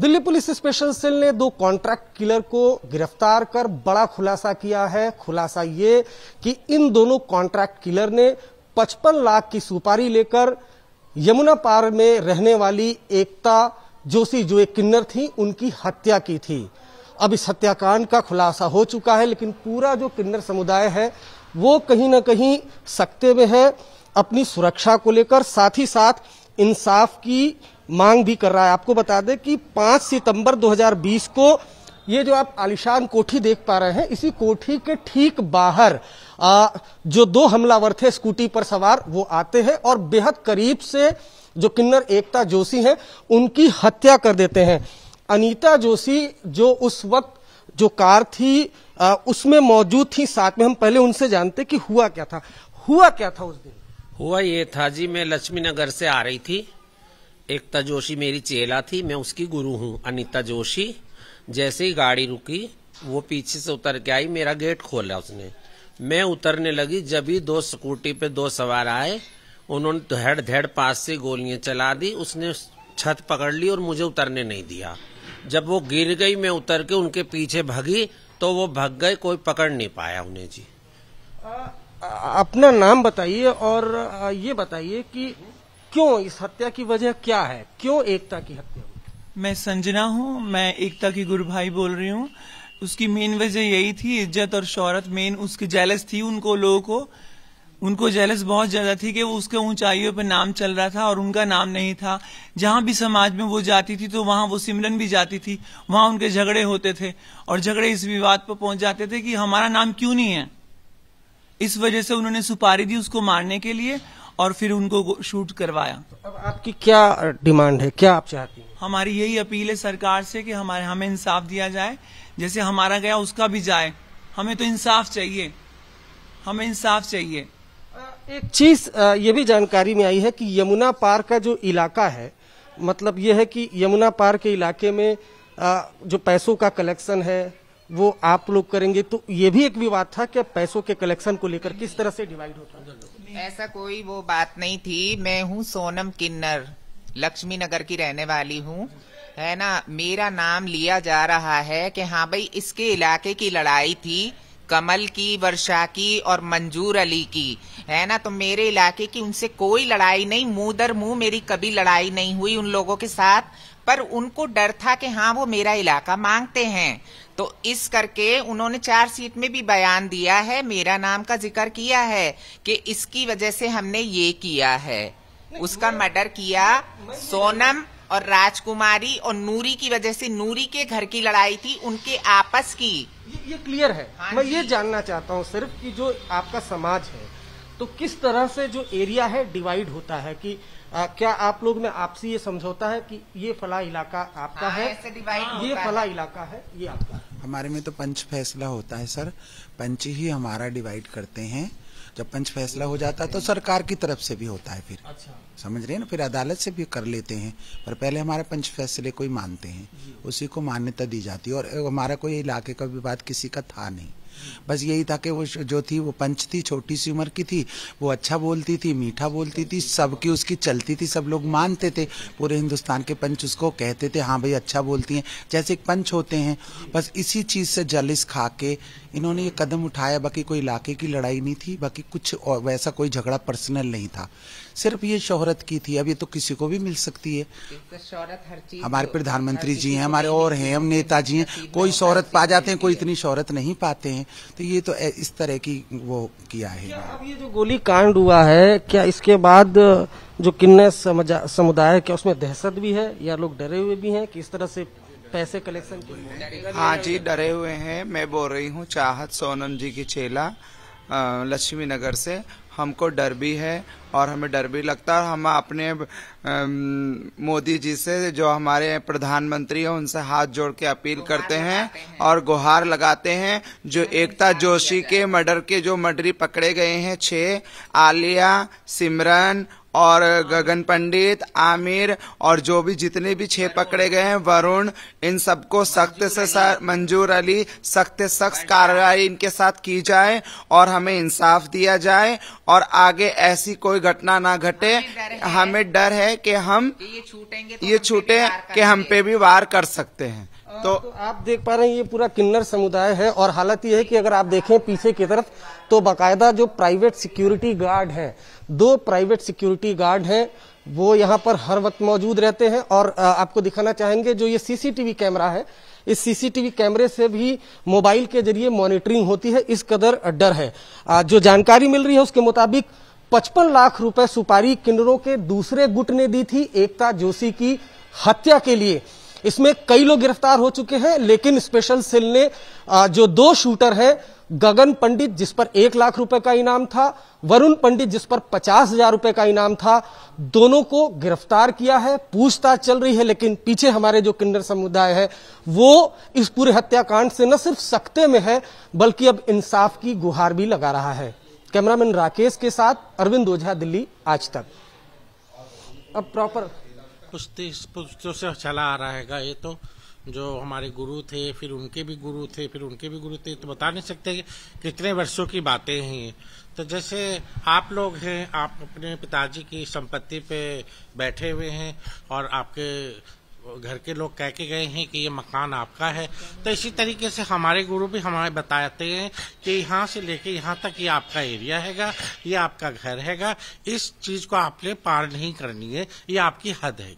Delhi police special cell ने दो contract killer को गिरफ्तार कर बड़ा खुलासा किया है खुलासा ये कि इन दोनों कॉन्ट्रैक्ट किलर ने 55 लाख की सुपारी लेकर यमुना पार में रहने वाली एकता जोशी जो एक किन्नर थी उनकी हत्या की थी अब इस हत्याकांड का खुलासा हो चुका है लेकिन पूरा जो किन्नर समुदाय है वो कहीं ना कहीं सकते में है अपनी सुरक्षा को लेकर साथ ही साथ इंसाफ की मांग भी कर रहा है आपको बता दें कि 5 सितंबर 2020 को ये जो आप आलिशान कोठी देख पा रहे हैं इसी कोठी के ठीक बाहर आ, जो दो हमलावर थे स्कूटी पर सवार वो आते हैं और बेहद करीब से जो किन्नर एकता जोशी हैं उनकी हत्या कर देते हैं अनीता जोशी जो उस वक्त जो कार थी आ, उसमें मौजूद थी साथ में हम पहले उनसे जानते कि हुआ क्या था हुआ क्या था उस दिन हुआ ये था जी मैं लक्ष्मी नगर से आ रही थी एकता जोशी मेरी चेला थी मैं उसकी गुरु हूँ अनिता जोशी जैसे ही गाड़ी रुकी वो पीछे से उतर के आई मेरा गेट खोला उसने मैं उतरने लगी जब ही दो स्कूटी पे दो सवार आए उन्होंने धड़ तो धड़ पास से गोलियां चला दी उसने छत पकड़ ली और मुझे उतरने नहीं दिया जब वो गिर गई मैं उतर के उनके पीछे भगी तो वो भग गए कोई पकड़ नहीं पाया उन्हें जी अपना नाम बताइए और ये बताइए कि क्यों इस हत्या की वजह क्या है क्यों एकता की हत्या हुई मैं संजना हूँ मैं एकता की गुरु भाई बोल रही हूँ उसकी मेन वजह यही थी इज्जत और शोहरत मेन उसकी जेलस थी उनको लोगों को उनको जेलस बहुत ज्यादा थी कि वो उसके ऊंचाइयों पर नाम चल रहा था और उनका नाम नहीं था जहां भी समाज में वो जाती थी तो वहां वो सिमरन भी जाती थी वहां उनके झगड़े होते थे और झगड़े इस विवाद पर पहुंच जाते थे कि हमारा नाम क्यों नहीं है इस वजह से उन्होंने सुपारी दी उसको मारने के लिए और फिर उनको शूट करवाया तो अब आपकी क्या डिमांड है क्या आप चाहती हैं हमारी यही अपील है सरकार से कि हमारे हमें इंसाफ दिया जाए जैसे हमारा गया उसका भी जाए हमें तो इंसाफ चाहिए हमें इंसाफ चाहिए एक चीज ये भी जानकारी में आई है कि यमुना पार का जो इलाका है मतलब ये है कि यमुना पार के इलाके में जो पैसों का कलेक्शन है वो आप लोग करेंगे तो ये भी एक विवाद था कि पैसों के कलेक्शन को लेकर किस तरह से डिवाइड होता ऐसा कोई वो बात नहीं थी मैं हूँ सोनम किन्नर लक्ष्मी नगर की रहने वाली हूँ है ना मेरा नाम लिया जा रहा है कि हाँ भाई इसके इलाके की लड़ाई थी कमल की वर्षा की और मंजूर अली की है ना तो मेरे इलाके की उनसे कोई लड़ाई नहीं मुंह दर मुंह मेरी कभी लड़ाई नहीं हुई उन लोगों के साथ पर उनको डर था कि हाँ वो मेरा इलाका मांगते हैं तो इस करके उन्होंने चार सीट में भी बयान दिया है मेरा नाम का जिक्र किया है कि इसकी वजह से हमने ये किया है उसका मर्डर किया सोनम और राजकुमारी और नूरी की वजह से नूरी के घर की लड़ाई थी उनके आपस की ये, ये क्लियर है हाँ मैं ये जानना चाहता हूँ सिर्फ कि जो आपका समाज है तो किस तरह से जो एरिया है डिवाइड होता है कि आ, क्या आप लोग में आपसी ये समझौता है कि ये फला इलाका आपका हाँ, है ये फला है। इलाका है ये आपका हमारे में तो पंच फैसला होता है सर पंच ही हमारा डिवाइड करते हैं जब पंच फैसला हो जाता है तो सरकार की तरफ से भी होता है फिर अच्छा। समझ रहे हैं ना फिर अदालत से भी कर लेते हैं पर पहले हमारे पंच फैसले को ही मानते हैं उसी को मान्यता दी जाती है और हमारा कोई इलाके का विवाद किसी का था नहीं बस यही था कि वो जो थी वो पंच थी छोटी सी उम्र की थी वो अच्छा बोलती थी मीठा बोलती थी सबकी उसकी चलती थी सब लोग मानते थे पूरे हिंदुस्तान के पंच उसको कहते थे हाँ भाई अच्छा बोलती हैं जैसे एक पंच होते हैं बस इसी चीज़ से जलिस खा के इन्होंने ये कदम उठाया बाकी कोई इलाके की लड़ाई नहीं थी बाकी कुछ और वैसा कोई झगड़ा पर्सनल नहीं था सिर्फ ये शोहरत की थी अब ये तो किसी को भी मिल सकती है शोहरत हर चीज हमारे प्रधानमंत्री जी हैं हमारे और हैं हम नेता जी हैं कोई शोहरत पा जाते हैं कोई इतनी शोहरत नहीं पाते हैं तो ये तो इस तरह की वो किया है अब ये जो गोली कांड हुआ है क्या इसके बाद जो किन्नर समुदाय क्या उसमें दहशत भी है या लोग डरे हुए भी हैं इस तरह से पैसे कलेक्शन के लिए हाँ जी डरे हुए हैं मैं बोल रही हूँ चाहत सोनम जी की चेला लक्ष्मी नगर से हमको डर भी है और हमें डर भी लगता है हम अपने मोदी जी से जो हमारे प्रधानमंत्री हैं उनसे हाथ जोड़ के अपील करते हैं, हैं और गुहार लगाते हैं जो एकता जोशी के मर्डर के जो मर्डरी पकड़े गए हैं छह आलिया सिमरन और गगन पंडित आमिर और जो भी जितने भी छह पकड़े गए हैं वरुण इन सबको सख्त से मंजूर अली सख्त सख्त कार्रवाई इनके साथ की जाए और हमें इंसाफ दिया जाए और आगे ऐसी कोई घटना ना घटे हमें डर है कि हम ये छूटेंगे तो ये छूटे कि हम पे भी वार कर सकते हैं तो, तो आप देख पा रहे हैं ये पूरा किन्नर समुदाय है और हालत ये है कि अगर आप देखें पीछे की तरफ तो बाकायदा जो प्राइवेट सिक्योरिटी गार्ड है दो प्राइवेट सिक्योरिटी गार्ड हैं वो यहाँ पर हर वक्त मौजूद रहते हैं और आपको दिखाना चाहेंगे जो ये सीसीटीवी कैमरा है इस सीसीटीवी कैमरे से भी मोबाइल के जरिए मॉनिटरिंग होती है इस कदर डर है जो जानकारी मिल रही है उसके मुताबिक पचपन लाख रुपए सुपारी किन्नरों के दूसरे गुट ने दी थी एकता जोशी की हत्या के लिए इसमें कई लोग गिरफ्तार हो चुके हैं लेकिन स्पेशल सेल ने जो दो शूटर हैं गगन पंडित जिस पर एक लाख रुपए का इनाम था वरुण पंडित जिस पर पचास हजार रुपए का इनाम था दोनों को गिरफ्तार किया है पूछताछ चल रही है लेकिन पीछे हमारे जो किन्नर समुदाय है वो इस पूरे हत्याकांड से न सिर्फ सख्ते में है बल्कि अब इंसाफ की गुहार भी लगा रहा है कैमरामैन राकेश के साथ अरविंद ओझा दिल्ली आज तक अब प्रॉपर पुष्टि पुस्तों से चला आ रहा है ये तो जो हमारे गुरु थे फिर उनके भी गुरु थे फिर उनके भी गुरु थे तो बता नहीं सकते कि कितने वर्षों की बातें हैं तो जैसे आप लोग हैं आप अपने पिताजी की संपत्ति पे बैठे हुए हैं और आपके घर के लोग कह के गए हैं कि ये मकान आपका है तो इसी तरीके से हमारे गुरु भी हमारे बताते हैं कि यहाँ से लेके यहाँ तक ये आपका एरिया हैगा ये आपका घर हैगा इस चीज को आपने पार नहीं करनी है ये आपकी हद है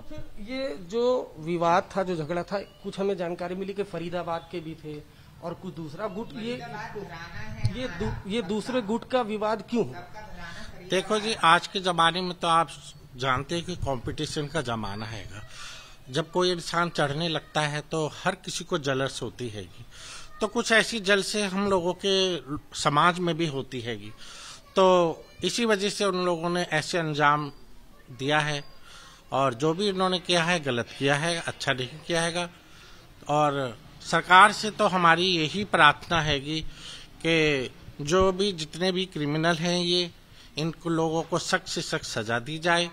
तो फिर ये जो विवाद था जो झगड़ा था कुछ हमें जानकारी मिली कि फरीदाबाद के भी थे और कुछ दूसरा गुट ये ये दू, ये दूसरे गुट का विवाद क्यों देखो जी आज के जमाने में तो आप जानते हैं कि कंपटीशन का जमाना है जब कोई इंसान चढ़ने लगता है तो हर किसी को जलस होती है तो कुछ ऐसी जलसे हम लोगों के समाज में भी होती हैगी तो इसी वजह से उन लोगों ने ऐसे अंजाम दिया है और जो भी इन्होंने किया है गलत किया है अच्छा नहीं किया हैगा और सरकार से तो हमारी यही प्रार्थना हैगी कि जो भी जितने भी क्रिमिनल हैं ये इन लोगों को सख्त से सख्त सजा दी जाए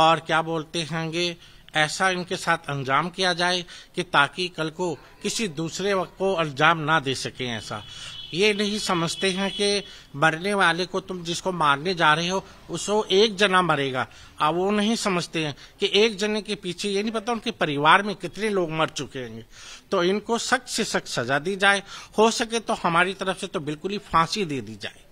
और क्या बोलते होंगे ऐसा इनके साथ अंजाम किया जाए कि ताकि कल को किसी दूसरे वक्त को अंजाम ना दे सके ऐसा ये नहीं समझते हैं कि मरने वाले को तुम जिसको मारने जा रहे हो उसको एक जना मरेगा अब वो नहीं समझते हैं कि एक जने के पीछे ये नहीं पता उनके परिवार में कितने लोग मर चुके हैं तो इनको सख्त से सख्त सजा दी जाए हो सके तो हमारी तरफ से तो बिल्कुल ही फांसी दे दी जाए